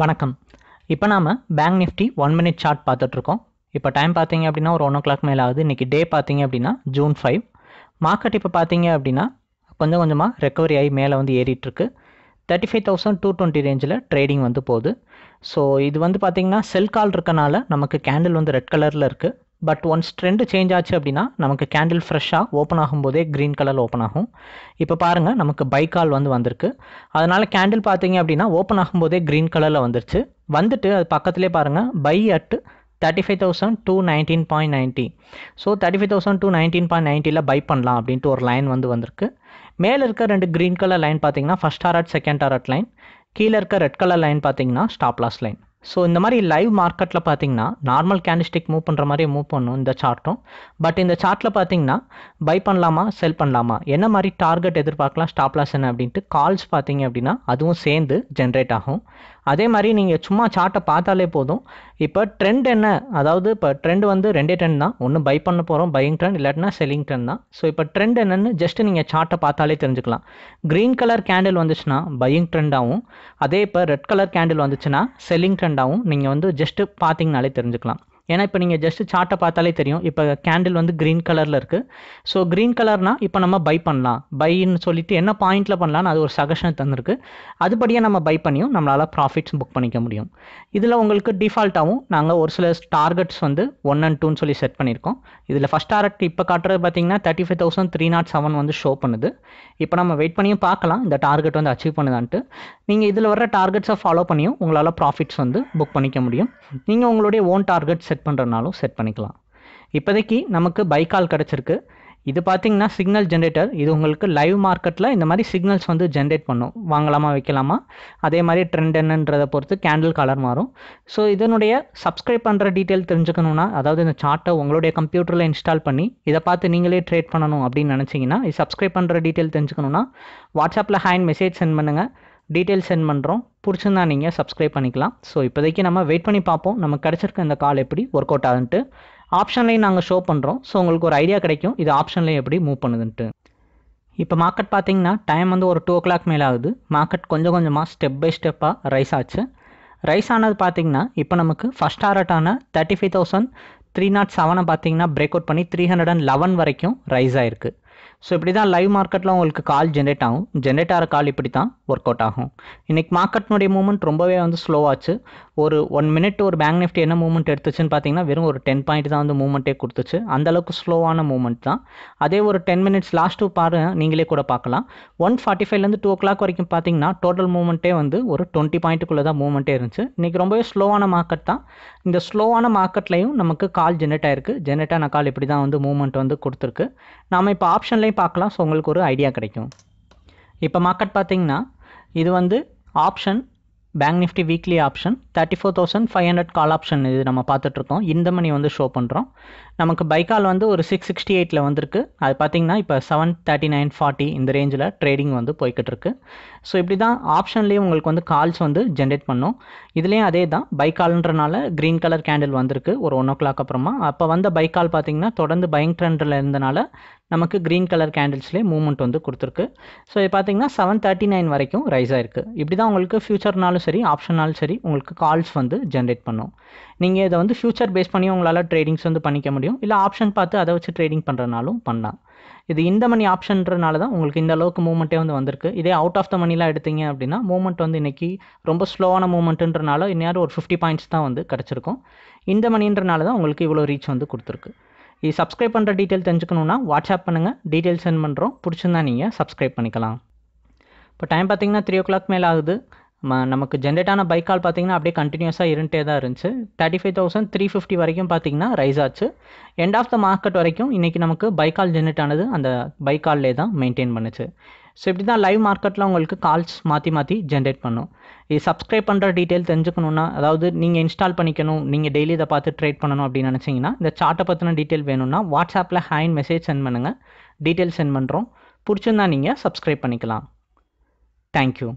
வணக்கம் இப்போ நாம் bank nifty one minute chart பார்த்துட்ருக்கோம் இப்போ டைம் பார்த்தீங்க அப்படின்னா ஒரு ஒன் ஓ கிளாக் மேலே ஆகுது இன்றைக்கி டே பார்த்தீங்க அப்படின்னா ஜூன் ஃபைவ் மார்க்கெட் இப்போ பார்த்தீங்க அப்படின்னா கொஞ்சம் கொஞ்சமாக ரெக்கவரி ஆகி மேலே வந்து ஏறிட்டுருக்கு thirty five thousand two twenty ரேஞ்சில் ட்ரேடிங் வந்து போகுது ஸோ இது வந்து பார்த்திங்கன்னா செல் கால் இருக்கனால நமக்கு கேண்டில் வந்து ரெட் கலரில் இருக்குது பட் ஒன்ஸ் ட்ரெண்டு சேஞ்ச் ஆச்சு அப்படின்னா நமக்கு கேண்டில் ஃப்ரெஷ்ஷாக ஓப்பன் ஆகும்போதே க்ரீன் கலர் ஓப்பன் ஆகும் இப்போ பாருங்கள் நமக்கு பைக்கால் வந்து வந்திருக்கு அதனால் கேண்டில் பார்த்தீங்க அப்படின்னா ஓப்பன் ஆகும்போதே க்ரீன் கலரில் வந்துருச்சு வந்துட்டு அது பக்கத்துலேயே பாருங்கள் buy at thirty five thousand two nineteen point ninety so thirty five thousand two nineteen point நைன்ட்டியில் பை பண்ணலாம் அப்படின்ட்டு ஒரு லைன் வந்து வந்திருக்கு மேலே இருக்க ரெண்டு க்ரீன் கலர் லைன் பார்த்தீங்கன்னா first target second target line கீழே இருக்க ரெட் கலர் லைன் பார்த்தீங்கன்னா ஸ்டாப்லாஸ் லைன் ஸோ இந்த மாதிரி லைவ் மார்க்கெட்டில் பார்த்தீங்கன்னா நார்மல் கேண்டிஸ்டிக் மூவ் பண்ணுற மாதிரி மூவ் பண்ணும் இந்த சார்ட்டும் பட் இந்த சார்ட்டில் பார்த்தீங்கன்னா பை பண்ணலாமா செல் பண்ணலாமா என்ன மாதிரி டார்கெட் எதிர்பார்க்கலாம் ஸ்டாப்லாஸ் என்ன அப்படின்ட்டு கால்ஸ் பார்த்தீங்க அப்படின்னா அதுவும் சேர்ந்து ஜென்ரேட் ஆகும் அதே மாதிரி நீங்கள் சும்மா சார்ட்டை பார்த்தாலே போதும் இப்போ ட்ரெண்ட் என்ன அதாவது இப்போ ட்ரெண்ட் வந்து ரெண்டே ட்ரெண்ட் தான் ஒன்று பை பண்ண போகிறோம் பையிங் ட்ரெண்ட் இல்லாட்டினா செல்லிங் ட்ரெண்ட் தான் ஸோ இப்போ ட்ரெண்ட் என்னென்னு ஜஸ்ட் நீங்கள் சார்ட்டை பார்த்தாலே தெரிஞ்சுக்கலாம் க்ரீன் கலர் கேண்டில் வந்துச்சுன்னா பையிங் ட்ரெண்டாகவும் அதே இப்போ ரெட் கலர் கேண்டில் வந்துச்சுன்னா செல்லிங் ட்ரெண்டாகவும் நீங்கள் வந்து ஜஸ்ட்டு பார்த்தீங்கனாலே தெரிஞ்சுக்கலாம் ஏன்னா இப்போ நீங்கள் ஜஸ்ட் சார்ட்டை பார்த்தாலே தெரியும் இப்போ கேண்டில் வந்து க்ரீன் கலரில் இருக்குது ஸோ க்ரீன் கலர்னால் இப்போ நம்ம பை பண்ணலாம் பைன்னு சொல்லிட்டு என்ன பாயிண்ட்டில் பண்ணலான்னு அது ஒரு சஜஷன் தந்திருக்கு அதுபடியே நம்ம பை பண்ணியும் நம்மளால் ப்ராஃபிட்ஸ் புக் பண்ணிக்க முடியும் இதில் உங்களுக்கு டிஃபால்ட்டாகவும் நாங்கள் ஒரு சில டார்கெட்ஸ் வந்து ஒன் அண்ட் டூன்னு சொல்லி செட் பண்ணியிருக்கோம் இதில் ஃபஸ்ட் டார்கெட் இப்போ காட்டுறது பார்த்தீங்கன்னா thirty five thousand three nought seven வந்து ஷோ பண்ணுது இப்போ நம்ம வெயிட் பண்ணியும் பார்க்கலாம் இந்த டார்கெட் வந்து அச்சீவ் பண்ணுதான்ட்டு நீங்கள் இதில் வர டார்கெட்ஸை ஃபாலோ பண்ணியும் உங்களால் ப்ராஃபிட்ஸ் வந்து புக் பண்ணிக்க முடியும் நீங்கள் உங்களுடைய ஓன் டார்கெட்ஸ் செட் பண்ணுறதுனாலும் செட் பண்ணிக்கலாம் இப்போதைக்கு நமக்கு பைக்கால் கிடச்சிருக்கு இது பார்த்தீங்கன்னா சிக்னல் ஜென்ரேட்டர் இது உங்களுக்கு லைவ் மார்க்கெட்டில் இந்த மாதிரி சிக்னல்ஸ் வந்து ஜென்ரேட் பண்ணும் வாங்கலாமா வைக்கலாமா அதே மாதிரி ட்ரெண்ட் என்னன்றதை பொறுத்து கேண்டில் கலர் மாறும் ஸோ இதனுடைய சப்ஸ்கிரைப் பண்ணுற டீட்டெயில் தெரிஞ்சுக்கணுன்னா அதாவது இந்த சார்ட்டை உங்களுடைய கம்ப்யூட்டரில் இன்ஸ்டால் பண்ணி இதை பார்த்து நீங்களே ட்ரேட் பண்ணணும் அப்படின்னு நினச்சிங்கன்னா இது சப்ஸ்கிரைப் பண்ணுற டீட்டெயில் தெரிஞ்சுக்கணுன்னா வாட்ஸ்அப்பில் ஹேண்ட் மெசேஜ் சென்ட் பண்ணுங்கள் டீட்டெயில் சென்ட் பண்ணுறோம் பிடிச்சிருந்தா நீங்கள் சப்ஸ்கிரைப் பண்ணிக்கலாம் ஸோ இப்போதைக்கு நம்ம வெயிட் பண்ணி பார்ப்போம் நமக்கு கிடச்சிருக்க இந்த கால் எப்படி ஒர்க் அவுட் ஆகுதுன்ட்டு ஆப்ஷன்லேயும் நாங்கள் ஷோ பண்ணுறோம் ஸோ உங்களுக்கு ஒரு ஐடியா கிடைக்கும் இது ஆப்ஷன்லேயும் எப்படி மூவ் பண்ணுதுன்ட்டு இப்போ மார்க்கெட் பார்த்தீங்கன்னா டைம் வந்து ஒரு டூ ஓ கிளாக் மேலே ஆகுது மார்க்கெட் கொஞ்சம் கொஞ்சமாக ஸ்டெப் பை ஸ்டெப்பாக ரைஸ் ஆச்சு ரைஸ் ஆனது பார்த்தீங்கன்னா இப்போ நமக்கு ஃபஸ்ட் டாரட்டான thirty five thousand three nought செவனை பார்த்தீங்கன்னா பிரேக் அவுட் பண்ணி த்ரீ ஹண்ட்ரட் அண்ட் லெவன் வரைக்கும் ரைஸ் ஆயிருக்கு ஸோ இப்படி தான் லைவ் மார்க்கெட்டில் உங்களுக்கு கால் ஜென்ரேட் ஆகும் ஜென்ரேட் ஆகிற கால் இப்படி தான் ஒர்க் அவுட் ஆகும் இன்றைக்கி மார்க்கெட்னுடைய மூவ்மெண்ட் ரொம்பவே வந்து ஸ்லோவாச்சு ஒரு ஒன் மினிட் ஒரு பேங்க் நிஃப்டி என்ன மூவ்மெண்ட் எடுத்துச்சுன்னு பார்த்தீங்கன்னா வெறும் ஒரு டென் பாயிண்ட் தான் வந்து மூவ்மெண்ட்டே கொடுத்துச்சு அந்தளவுக்கு ஸ்லோவான மூவ்மெண்ட் தான் அதே ஒரு டென் மினிட்ஸ் லாஸ்ட்டு பாரு நீங்களே கூட பார்க்கலாம் ஒன் ஃபார்ட்டி ஃபைவ்லேருந்து டூ ஓ கிளாக் வரைக்கும் பார்த்தீங்கன்னா டோட்டல் மூவ்மெண்ட்டே வந்து ஒரு டுவெண்ட்டி பாயிண்ட்டுக்குள்ளே தான் மூவ்மெண்ட்டே இருந்துச்சு இன்றைக்கி ரொம்பவே ஸ்லோவான மார்க்கெட் தான் இந்த ஸ்லோவான மார்க்கெட்லையும் நமக்கு கால் ஜென்ரேட் ஆயிருக்கு ஜென்ரேட் ஆன கால் இப்படி தான் வந்து மூவ்மெண்ட் வந்து கொடுத்துருக்கு நாம் இப்போ ஆப்ஷன்லேயும் பார்க்கலாம் ஸோ உங்களுக்கு ஒரு ஐடியா கிடைக்கும் இப்போ மார்க்கெட் பார்த்தீங்கன்னா இது வந்து option bank nifty weekly option thirty four thousand five hundred call option இது நம்ம பார்த்துட்ருக்கோம் இந்த மணி வந்து ஷோ பண்ணுறோம் நமக்கு பைக்கால் வந்து ஒரு சிக்ஸ் சிக்ஸ்டி எயிட்டில் வந்திருக்கு அது பார்த்திங்கன்னா இப்போ செவன் தேர்ட்டி நைன் ஃபார்ட்டி இந்த ரேஞ்சில் ட்ரேடிங் வந்து போய்கிட்டு இருக்கு ஸோ இப்படி தான் ஆப்ஷன்லேயும் உங்களுக்கு வந்து கால்ஸ் வந்து ஜென்ரேட் பண்ணும் இதுலேயும் அதே தான் பைக்கால்ன்றனால க்ரீன் கலர் கேண்டில் வந்திருக்கு ஒரு ஒன் ஓ கிளாக் அப்புறமா அப்போ வந்த பைக்கால் பார்த்திங்கன்னா தொடர்ந்து பயங்க ட்ரெண்டில் இருந்தனால நமக்கு க்ரீன் கலர் கேண்டில்ஸ்லேயே மூவ்மெண்ட் வந்து கொடுத்துருக்கு ஸோ இது பார்த்தீங்கன்னா செவன் தேர்ட்டி நைன் வரைக்கும் ரைஸ் ஆயிருக்கு இப்படி தான் உங்களுக்கு ஃபியூச்சர்னாலும் சரி ஆப்ஷனாலும் சரி உங்களுக்கு கால்ஸ் வந்து ஜென்ரேட் பண்ணும் நீங்கள் இதை வந்து ஃபியூச்சர் பேஸ் பண்ணி உங்களால் ட்ரேடிங்ஸ் வந்து பண்ணிக்க முடியும் இல்லை ஆப்ஷன் பார்த்து அதை வச்சு ட்ரேடிங் பண்ணுறனாலும் பண்ணலாம் இது இந்த மணி ஆப்ஷன்றனால தான் உங்களுக்கு இந்த அளவுக்கு மூவ்மெண்ட்டே வந்து வந்திருக்கு இதே அவுட் ஆஃப் த மணிலாம் எடுத்தீங்க அப்படின்னா மூவ்மெண்ட் வந்து இன்றைக்கி ரொம்ப ஸ்லோவான மூவ்மெண்ட்டுன்றனால இந்நேரம் ஒரு ஃபிஃப்டி பாயிண்ட்ஸ் தான் வந்து கிடச்சிருக்கும் இந்த மணின்றனால தான் உங்களுக்கு இவ்வளோ ரீச் வந்து கொடுத்துருக்கு இது சப்ஸ்கிரைப் பண்ணுற டீட்டெயில் தெரிஞ்சுக்கணுன்னா வாட்ஸ்அப் பண்ணுங்கள் டீட்டெயில் சென்ட் பண்ணுறோம் பிடிச்சிருந்தா நீங்கள் சப்ஸ்கிரைப் பண்ணிக்கலாம் இப்போ டைம் பார்த்தீங்கன்னா த்ரீ ஓ கிளாக் மேலே ஆகுது நமக்கு ஜென்ரேட் ஆன பைக் கால் பார்த்தீங்கன்னா அப்படியே கண்டினியூஸாக இருந்துட்டே தான் இருந்துச்சு thirty five thousand three fifty வரைக்கும் பார்த்தீங்கன்னா ரைஸ் ஆச்சு எண்ட் ஆஃப் த மார்க்கெட் வரைக்கும் இன்றைக்கி நமக்கு பைக் கால் ஜென்ரேட் ஆனது அந்த பைக் கால்லே தான் மெயின்டைன் பண்ணுச்சு ஸோ இப்படி தான் லைவ் மார்க்கெட்டில் உங்களுக்கு கால்ஸ் மாற்றி மாற்றி ஜென்ரேட் பண்ணும் இது சப்ஸ்கிரைப் பண்ணுற டீட்டெயில் தெரிஞ்சுக்கணுன்னா அதாவது நீங்கள் இன்ஸ்டால் பண்ணிக்கணும் நீங்கள் டெய்லி இதை பார்த்து ட்ரேட் பண்ணணும் அப்படின்னு நினச்சிங்கன்னா இந்த சார்ட்டை பற்றின டீட்டெயில் வேணும்னா வாட்ஸ்அப்பில் ஹேண்ட் மெசேஜ் சென்ட் பண்ணுங்கள் டீட்டெயில் சென்ட் பண்ணுறோம் பிடிச்சிருந்தா நீங்கள் சப்ஸ்கிரைப் பண்ணிக்கலாம் தேங்க்யூ